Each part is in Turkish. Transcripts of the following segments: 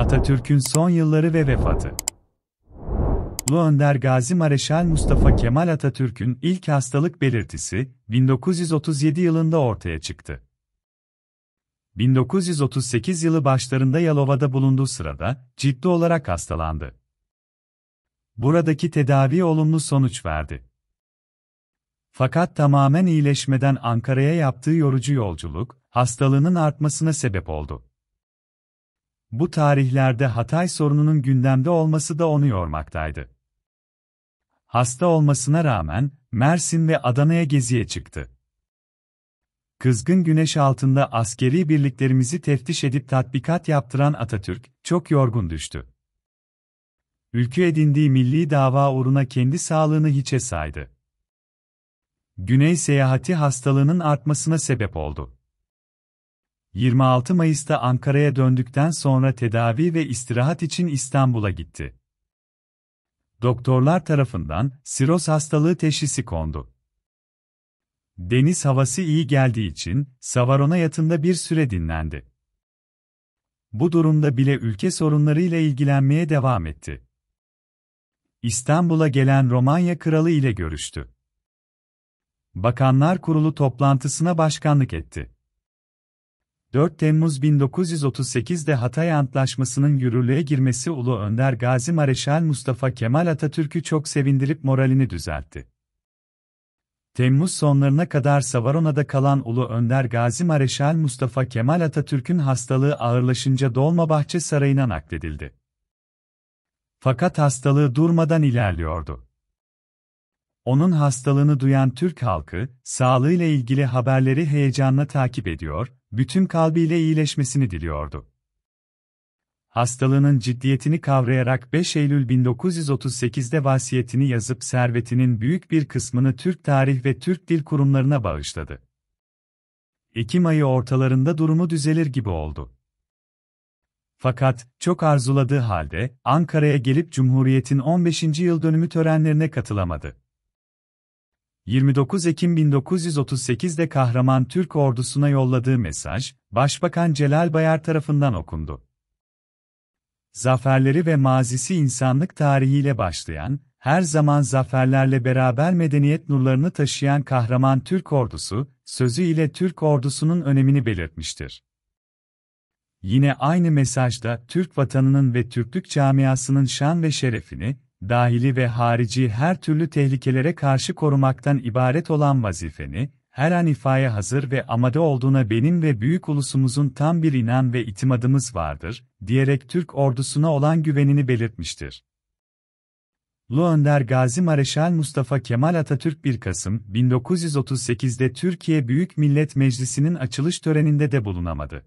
Atatürk'ün son yılları ve vefatı. Ulu Önder Gazi Mareşal Mustafa Kemal Atatürk'ün ilk hastalık belirtisi 1937 yılında ortaya çıktı. 1938 yılı başlarında Yalova'da bulunduğu sırada ciddi olarak hastalandı. Buradaki tedavi olumlu sonuç verdi. Fakat tamamen iyileşmeden Ankara'ya yaptığı yorucu yolculuk, hastalığının artmasına sebep oldu. Bu tarihlerde Hatay sorununun gündemde olması da onu yormaktaydı. Hasta olmasına rağmen Mersin ve Adana'ya geziye çıktı. Kızgın güneş altında askeri birliklerimizi teftiş edip tatbikat yaptıran Atatürk çok yorgun düştü. Ülkü edindiği milli dava uğruna kendi sağlığını hiçe saydı. Güney seyahati hastalığının artmasına sebep oldu. 26 Mayıs'ta Ankara'ya döndükten sonra tedavi ve istirahat için İstanbul'a gitti. Doktorlar tarafından siroz hastalığı teşhisi kondu. Deniz havası iyi geldiği için Savarona yatında bir süre dinlendi. Bu durumda bile ülke sorunlarıyla ilgilenmeye devam etti. İstanbul'a gelen Romanya kralı ile görüştü. Bakanlar Kurulu toplantısına başkanlık etti. 4 Temmuz 1938'de Hatay Antlaşması'nın yürürlüğe girmesi Ulu Önder Gazi Mareşal Mustafa Kemal Atatürk'ü çok sevindirip moralini düzeltti. Temmuz sonlarına kadar Savarona'da kalan Ulu Önder Gazi Mareşal Mustafa Kemal Atatürk'ün hastalığı ağırlaşınca Dolmabahçe Sarayı'na nakledildi. Fakat hastalığı durmadan ilerliyordu. Onun hastalığını duyan Türk halkı, sağlığıyla ilgili haberleri heyecanla takip ediyor, bütün kalbiyle iyileşmesini diliyordu. Hastalığının ciddiyetini kavrayarak 5 Eylül 1938'de vasiyetini yazıp servetinin büyük bir kısmını Türk tarih ve Türk dil kurumlarına bağışladı. Ekim ayı ortalarında durumu düzelir gibi oldu. Fakat, çok arzuladığı halde, Ankara'ya gelip Cumhuriyet'in 15. yıl dönümü törenlerine katılamadı. 29 Ekim 1938'de kahraman Türk ordusuna yolladığı mesaj, Başbakan Celal Bayar tarafından okundu. Zaferleri ve mazisi insanlık tarihiyle başlayan, her zaman zaferlerle beraber medeniyet nurlarını taşıyan kahraman Türk ordusu, sözü ile Türk ordusunun önemini belirtmiştir. Yine aynı mesajda Türk vatanının ve Türklük camiasının şan ve şerefini, dahili ve harici her türlü tehlikelere karşı korumaktan ibaret olan vazifeni, her an ifaya hazır ve amade olduğuna benim ve büyük ulusumuzun tam bir inan ve itimadımız vardır, diyerek Türk ordusuna olan güvenini belirtmiştir. Ulu Önder Gazi Mareşal Mustafa Kemal Atatürk 1 Kasım 1938'de Türkiye Büyük Millet Meclisi'nin açılış töreninde de bulunamadı.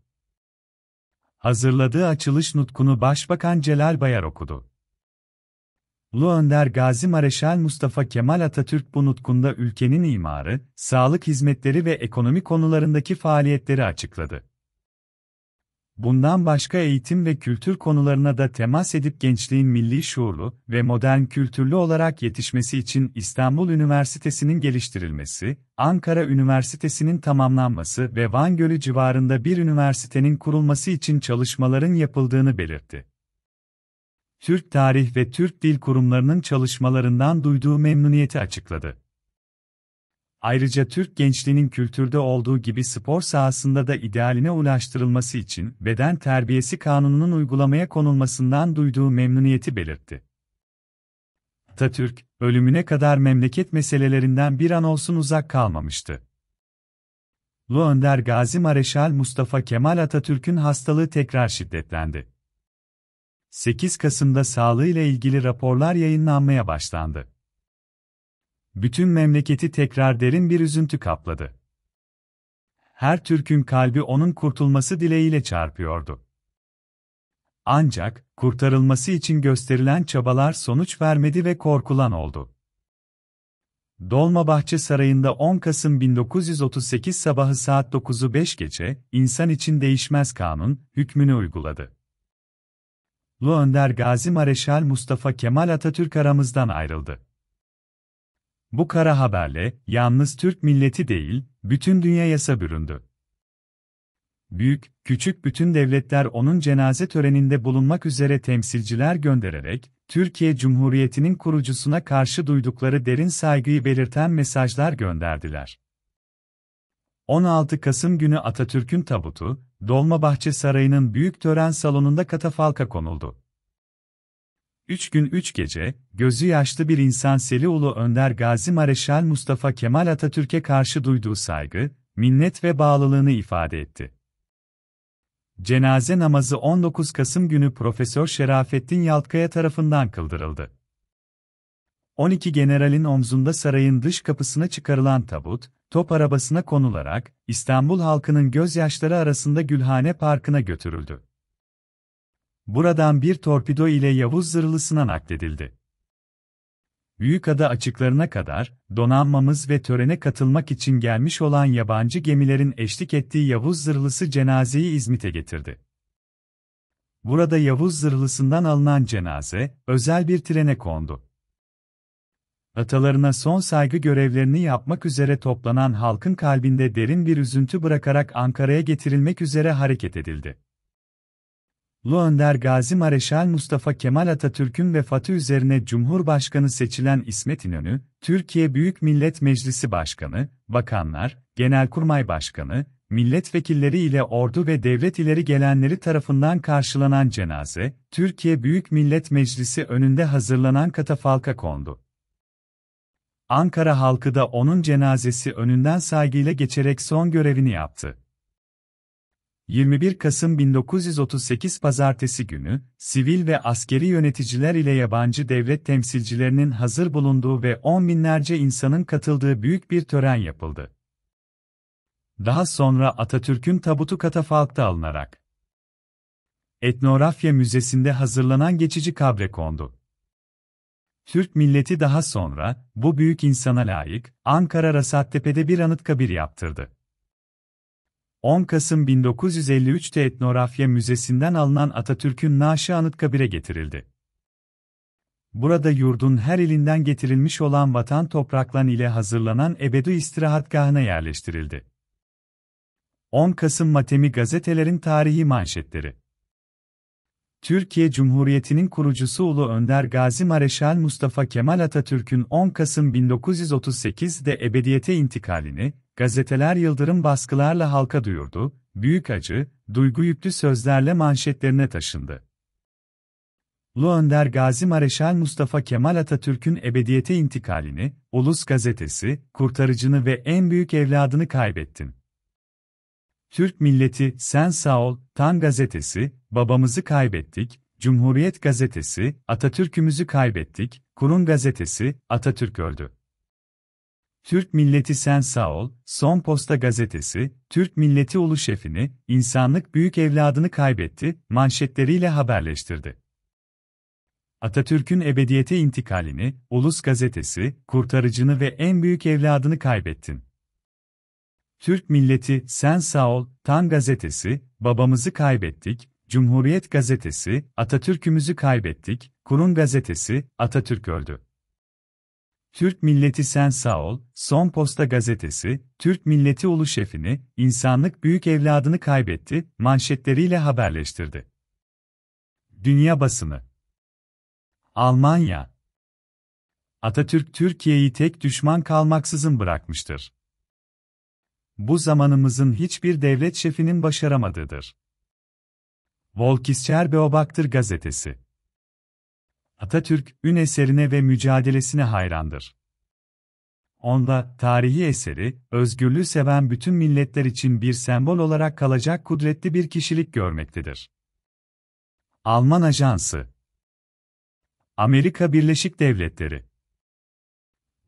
Hazırladığı açılış nutkunu Başbakan Celal Bayar okudu. Ulu Önder Gazi Mareşal Mustafa Kemal Atatürk bu nutkunda ülkenin imarı, sağlık hizmetleri ve ekonomi konularındaki faaliyetleri açıkladı. Bundan başka eğitim ve kültür konularına da temas edip gençliğin milli şuurlu ve modern kültürlü olarak yetişmesi için İstanbul Üniversitesi'nin geliştirilmesi, Ankara Üniversitesi'nin tamamlanması ve Van Gölü civarında bir üniversitenin kurulması için çalışmaların yapıldığını belirtti. Türk Tarih ve Türk Dil Kurumlarının çalışmalarından duyduğu memnuniyeti açıkladı. Ayrıca Türk gençliğinin kültürde olduğu gibi spor sahasında da idealine ulaştırılması için beden terbiyesi kanununun uygulamaya konulmasından duyduğu memnuniyeti belirtti. Atatürk, ölümüne kadar memleket meselelerinden bir an olsun uzak kalmamıştı. Lu Önder Gazi Mareşal Mustafa Kemal Atatürk'ün hastalığı tekrar şiddetlendi. 8 Kasım'da sağlığıyla ilgili raporlar yayınlanmaya başlandı. Bütün memleketi tekrar derin bir üzüntü kapladı. Her Türk'ün kalbi onun kurtulması dileğiyle çarpıyordu. Ancak, kurtarılması için gösterilen çabalar sonuç vermedi ve korkulan oldu. Dolmabahçe Sarayı'nda 10 Kasım 1938 sabahı saat 9'u 5 geçe, insan için değişmez kanun, hükmünü uyguladı. Lu Önder Gazi Mareşal Mustafa Kemal Atatürk aramızdan ayrıldı. Bu kara haberle, yalnız Türk milleti değil, bütün dünya yasa büründü. Büyük, küçük bütün devletler onun cenaze töreninde bulunmak üzere temsilciler göndererek, Türkiye Cumhuriyeti'nin kurucusuna karşı duydukları derin saygıyı belirten mesajlar gönderdiler. 16 Kasım günü Atatürk'ün tabutu, Dolmabahçe Sarayı'nın büyük tören salonunda katafalka konuldu. Üç gün üç gece, gözü yaşlı bir insan Seli Ulu Önder Gazi Mareşal Mustafa Kemal Atatürk'e karşı duyduğu saygı, minnet ve bağlılığını ifade etti. Cenaze namazı 19 Kasım günü Profesör Şerafettin Yaltkaya tarafından kıldırıldı. 12 generalin omzunda sarayın dış kapısına çıkarılan tabut, top arabasına konularak, İstanbul halkının gözyaşları arasında Gülhane Parkı'na götürüldü. Buradan bir torpido ile Yavuz Zırhlısı'na nakledildi. Büyükada açıklarına kadar, donanmamız ve törene katılmak için gelmiş olan yabancı gemilerin eşlik ettiği Yavuz Zırhlısı cenazeyi İzmit'e getirdi. Burada Yavuz Zırhlısı'ndan alınan cenaze, özel bir trene kondu atalarına son saygı görevlerini yapmak üzere toplanan halkın kalbinde derin bir üzüntü bırakarak Ankara'ya getirilmek üzere hareket edildi. Ulu Önder Gazi Mareşal Mustafa Kemal Atatürk'ün vefatı üzerine Cumhurbaşkanı seçilen İsmet İnönü, Türkiye Büyük Millet Meclisi Başkanı, bakanlar, Genelkurmay Başkanı, milletvekilleri ile ordu ve devlet ileri gelenleri tarafından karşılanan cenaze, Türkiye Büyük Millet Meclisi önünde hazırlanan katafalka kondu. Ankara halkı da onun cenazesi önünden saygıyla geçerek son görevini yaptı. 21 Kasım 1938 Pazartesi günü, sivil ve askeri yöneticiler ile yabancı devlet temsilcilerinin hazır bulunduğu ve on binlerce insanın katıldığı büyük bir tören yapıldı. Daha sonra Atatürk'ün tabutu katafalkta alınarak Etnografya Müzesi'nde hazırlanan geçici kabre kondu. Türk milleti daha sonra, bu büyük insana layık, Ankara Rasattepe'de bir anıt kabir yaptırdı. 10 Kasım 1953'te Etnografya Müzesi'nden alınan Atatürk'ün naaşı Anıtkabir'e getirildi. Burada yurdun her ilinden getirilmiş olan vatan topraklan ile hazırlanan ebedu istirahatgahına yerleştirildi. 10 Kasım Matemi gazetelerin tarihi manşetleri Türkiye Cumhuriyeti'nin kurucusu Ulu Önder Gazi Mareşal Mustafa Kemal Atatürk'ün 10 Kasım 1938'de ebediyete intikalini, gazeteler yıldırım baskılarla halka duyurdu, büyük acı, duygu yüklü sözlerle manşetlerine taşındı. Ulu Önder Gazi Mareşal Mustafa Kemal Atatürk'ün ebediyete intikalini, Ulus Gazetesi, kurtarıcını ve en büyük evladını kaybettin. Türk milleti, sen sağ ol, Tan gazetesi, babamızı kaybettik, Cumhuriyet gazetesi, Atatürk'ümüzü kaybettik, Kurun gazetesi, Atatürk öldü. Türk milleti sen sağ ol, Son Posta gazetesi, Türk milleti ulu şefini, İnsanlık büyük evladını kaybetti, manşetleriyle haberleştirdi. Atatürk'ün ebediyete intikalini, Ulus gazetesi, kurtarıcını ve en büyük evladını kaybettin. Türk Milleti, Sen Sağ Ol, Tan Gazetesi, Babamızı Kaybettik, Cumhuriyet Gazetesi, Atatürk'ümüzü Kaybettik, Kurun Gazetesi, Atatürk Öldü. Türk Milleti Sen Sağ Ol, Son Posta Gazetesi, Türk Milleti Ulu Şefini, İnsanlık Büyük Evladını Kaybetti, manşetleriyle haberleştirdi. Dünya Basını Almanya Atatürk Türkiye'yi tek düşman kalmaksızın bırakmıştır bu zamanımızın hiçbir devlet şefinin başaramadığıdır. Volkisçer Beobaktır gazetesi. Atatürk, ün eserine ve mücadelesine hayrandır. Onda, tarihi eseri, özgürlüğü seven bütün milletler için bir sembol olarak kalacak kudretli bir kişilik görmektedir. Alman Ajansı Amerika Birleşik Devletleri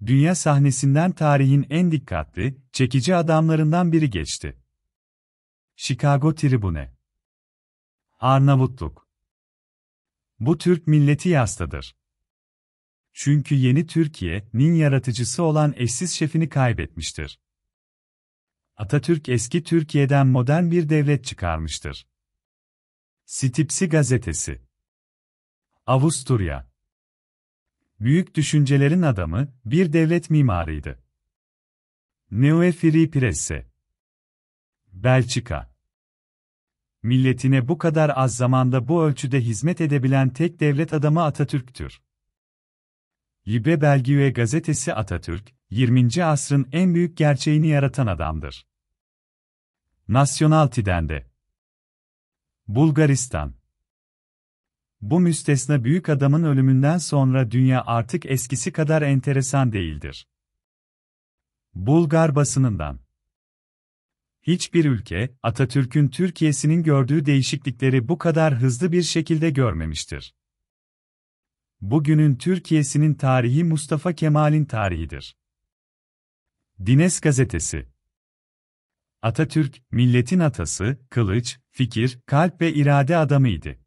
dünya sahnesinden tarihin en dikkatli, çekici adamlarından biri geçti. Chicago Tribune Arnavutluk Bu Türk milleti yastadır. Çünkü yeni Türkiye'nin yaratıcısı olan eşsiz şefini kaybetmiştir. Atatürk eski Türkiye'den modern bir devlet çıkarmıştır. Sitipsi Gazetesi Avusturya büyük düşüncelerin adamı, bir devlet mimarıydı. Neue Free Presse Belçika Milletine bu kadar az zamanda bu ölçüde hizmet edebilen tek devlet adamı Atatürk'tür. Libe Belgiye gazetesi Atatürk, 20. asrın en büyük gerçeğini yaratan adamdır. Nasyonaltiden de Bulgaristan bu müstesna büyük adamın ölümünden sonra dünya artık eskisi kadar enteresan değildir. Bulgar basınından Hiçbir ülke, Atatürk'ün Türkiye'sinin gördüğü değişiklikleri bu kadar hızlı bir şekilde görmemiştir. Bugünün Türkiye'sinin tarihi Mustafa Kemal'in tarihidir. Dines Gazetesi Atatürk, milletin atası, kılıç, fikir, kalp ve irade adamıydı.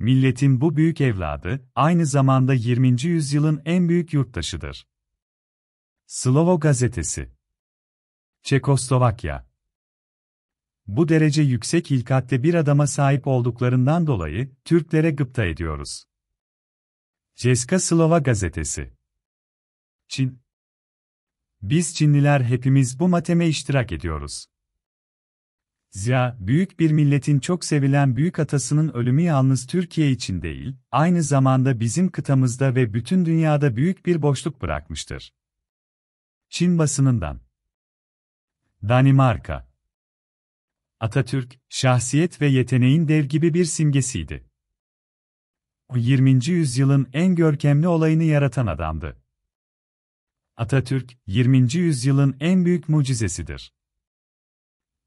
Milletin bu büyük evladı, aynı zamanda 20. yüzyılın en büyük yurttaşıdır. Slovo Gazetesi Çekoslovakya Bu derece yüksek ilkatte bir adama sahip olduklarından dolayı, Türklere gıpta ediyoruz. Ceska Slova Gazetesi Çin Biz Çinliler hepimiz bu mateme iştirak ediyoruz. Ziya, büyük bir milletin çok sevilen büyük atasının ölümü yalnız Türkiye için değil, aynı zamanda bizim kıtamızda ve bütün dünyada büyük bir boşluk bırakmıştır. Çin basınından Danimarka Atatürk, şahsiyet ve yeteneğin dev gibi bir simgesiydi. O 20. yüzyılın en görkemli olayını yaratan adamdı. Atatürk, 20. yüzyılın en büyük mucizesidir.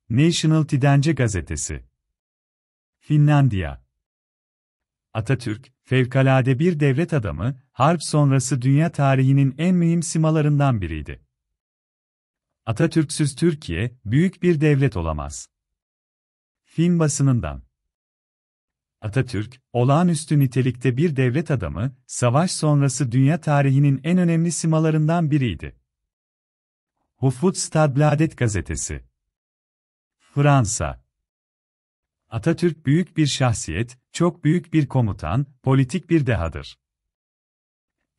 National Tidence gazetesi. Finlandiya. Atatürk, fevkalade bir devlet adamı, harp sonrası dünya tarihinin en mühim simalarından biriydi. Atatürksüz Türkiye, büyük bir devlet olamaz. Fin basınından. Atatürk, olağanüstü nitelikte bir devlet adamı, savaş sonrası dünya tarihinin en önemli simalarından biriydi. Hufvudstadsbladet gazetesi Fransa Atatürk büyük bir şahsiyet, çok büyük bir komutan, politik bir dehadır.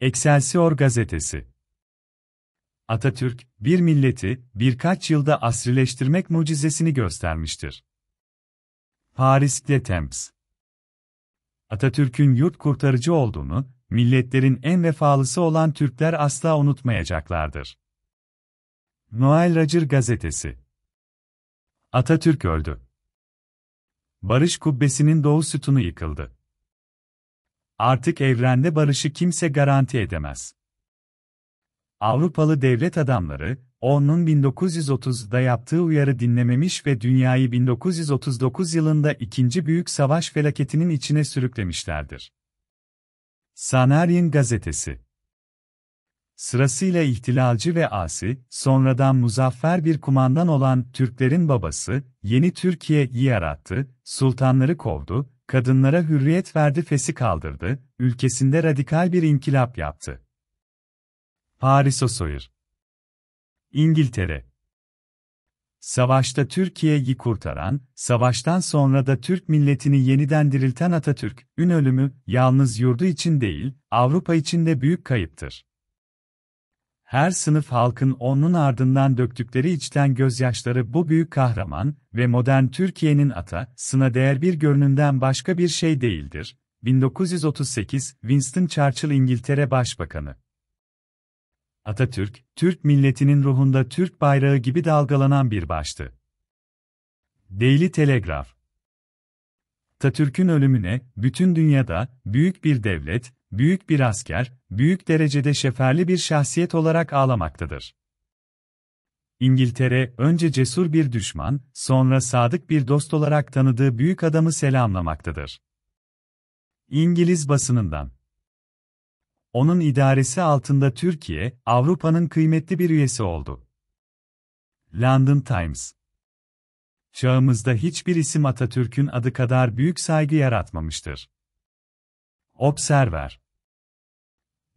Excelsior gazetesi Atatürk, bir milleti, birkaç yılda asrileştirmek mucizesini göstermiştir. Paris Le Temps Atatürk'ün yurt kurtarıcı olduğunu, milletlerin en vefalısı olan Türkler asla unutmayacaklardır. Noel Racır Gazetesi Atatürk öldü. Barış Kubbesi'nin doğu sütunu yıkıldı. Artık evrende barışı kimse garanti edemez. Avrupalı devlet adamları, onun 1930'da yaptığı uyarı dinlememiş ve dünyayı 1939 yılında ikinci büyük savaş felaketinin içine sürüklemişlerdir. Sanaryin Gazetesi Sırasıyla ihtilalci ve asi, sonradan muzaffer bir kumandan olan Türklerin babası, yeni Türkiye'yi yarattı, sultanları kovdu, kadınlara hürriyet verdi fesi kaldırdı, ülkesinde radikal bir inkilap yaptı. Paris Osoyur İngiltere Savaşta Türkiye'yi kurtaran, savaştan sonra da Türk milletini yeniden dirilten Atatürk, ün ölümü, yalnız yurdu için değil, Avrupa için de büyük kayıptır her sınıf halkın onun ardından döktükleri içten gözyaşları bu büyük kahraman ve modern Türkiye'nin ata, sına değer bir görünümden başka bir şey değildir. 1938 Winston Churchill İngiltere Başbakanı Atatürk, Türk milletinin ruhunda Türk bayrağı gibi dalgalanan bir baştı. Daily Telegraph Atatürk'ün ölümüne, bütün dünyada, büyük bir devlet, büyük bir asker, büyük derecede şeferli bir şahsiyet olarak ağlamaktadır. İngiltere, önce cesur bir düşman, sonra sadık bir dost olarak tanıdığı büyük adamı selamlamaktadır. İngiliz basınından Onun idaresi altında Türkiye, Avrupa'nın kıymetli bir üyesi oldu. London Times Çağımızda hiçbir isim Atatürk'ün adı kadar büyük saygı yaratmamıştır. Observer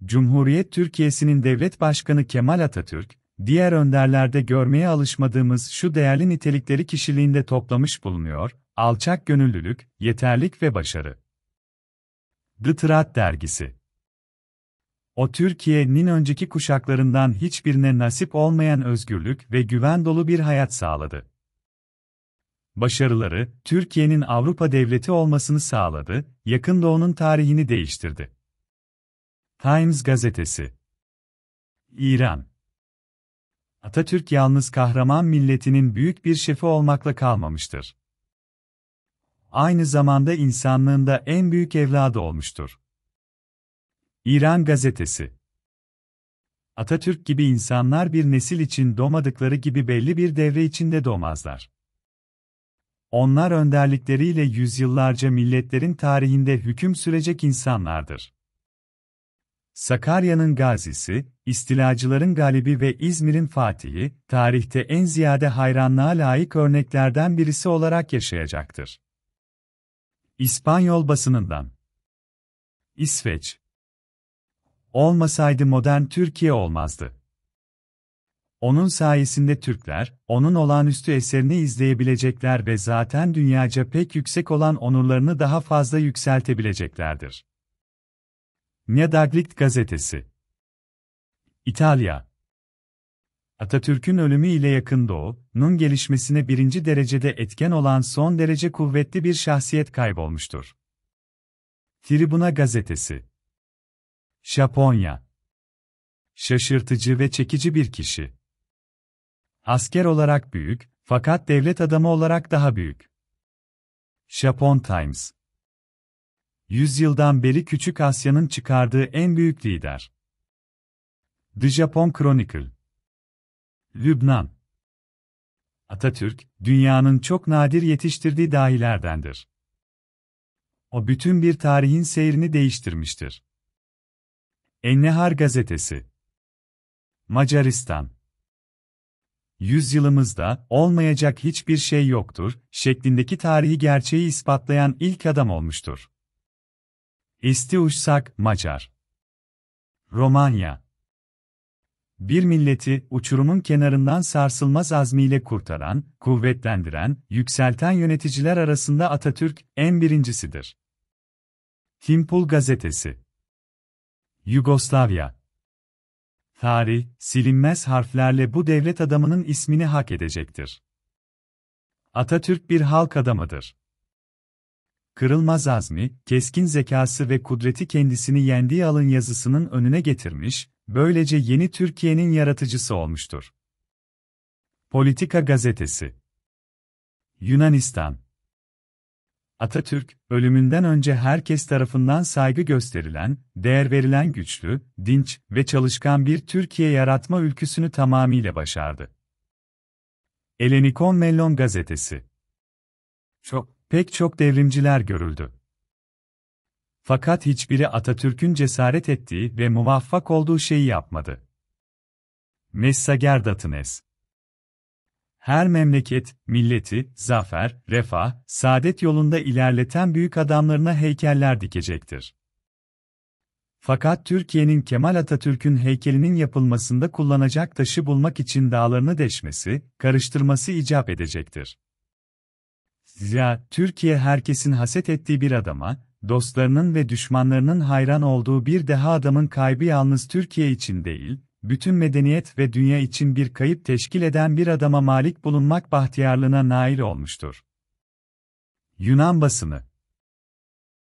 Cumhuriyet Türkiye'sinin devlet başkanı Kemal Atatürk, diğer önderlerde görmeye alışmadığımız şu değerli nitelikleri kişiliğinde toplamış bulunuyor, alçak gönüllülük, yeterlik ve başarı. The Trat Dergisi O Türkiye'nin önceki kuşaklarından hiçbirine nasip olmayan özgürlük ve güven dolu bir hayat sağladı. Başarıları, Türkiye'nin Avrupa devleti olmasını sağladı, yakın doğunun tarihini değiştirdi. Times gazetesi İran Atatürk yalnız kahraman milletinin büyük bir şefi olmakla kalmamıştır. Aynı zamanda insanlığında en büyük evladı olmuştur. İran gazetesi Atatürk gibi insanlar bir nesil için doğmadıkları gibi belli bir devre içinde doğmazlar. Onlar önderlikleriyle yüzyıllarca milletlerin tarihinde hüküm sürecek insanlardır. Sakarya'nın gazisi, istilacıların galibi ve İzmir'in fatihi, tarihte en ziyade hayranlığa layık örneklerden birisi olarak yaşayacaktır. İspanyol basınından İsveç Olmasaydı modern Türkiye olmazdı. Onun sayesinde Türkler, onun olağanüstü eserini izleyebilecekler ve zaten dünyaca pek yüksek olan onurlarını daha fazla yükseltebileceklerdir. Nyadarglit Gazetesi İtalya Atatürk'ün ölümü ile yakın doğunun gelişmesine birinci derecede etken olan son derece kuvvetli bir şahsiyet kaybolmuştur. Tribuna Gazetesi Japonya Şaşırtıcı ve çekici bir kişi. Asker olarak büyük, fakat devlet adamı olarak daha büyük. Japon Times Yüzyıldan beri Küçük Asya'nın çıkardığı en büyük lider. The Japan Chronicle Lübnan Atatürk, dünyanın çok nadir yetiştirdiği dahilerdendir. O bütün bir tarihin seyrini değiştirmiştir. Ennehar Gazetesi Macaristan yüzyılımızda olmayacak hiçbir şey yoktur şeklindeki tarihi gerçeği ispatlayan ilk adam olmuştur. İsti Macar Romanya bir milleti uçurumun kenarından sarsılmaz azmiyle kurtaran, kuvvetlendiren, yükselten yöneticiler arasında Atatürk en birincisidir. Timpul Gazetesi Yugoslavya tarih, silinmez harflerle bu devlet adamının ismini hak edecektir. Atatürk bir halk adamıdır. Kırılmaz azmi, keskin zekası ve kudreti kendisini yendiği alın yazısının önüne getirmiş, böylece yeni Türkiye'nin yaratıcısı olmuştur. Politika Gazetesi Yunanistan Atatürk, ölümünden önce herkes tarafından saygı gösterilen, değer verilen güçlü, dinç ve çalışkan bir Türkiye yaratma ülküsünü tamamıyla başardı. Elenikon Mellon Gazetesi Çok, pek çok devrimciler görüldü. Fakat hiçbiri Atatürk'ün cesaret ettiği ve muvaffak olduğu şeyi yapmadı. Messager Datines her memleket, milleti, zafer, refah, saadet yolunda ilerleten büyük adamlarına heykeller dikecektir. Fakat Türkiye'nin Kemal Atatürk'ün heykelinin yapılmasında kullanacak taşı bulmak için dağlarını deşmesi, karıştırması icap edecektir. Zira Türkiye herkesin haset ettiği bir adama, dostlarının ve düşmanlarının hayran olduğu bir deha adamın kaybı yalnız Türkiye için değil, bütün medeniyet ve dünya için bir kayıp teşkil eden bir adama malik bulunmak bahtiyarlığına nail olmuştur. Yunan basını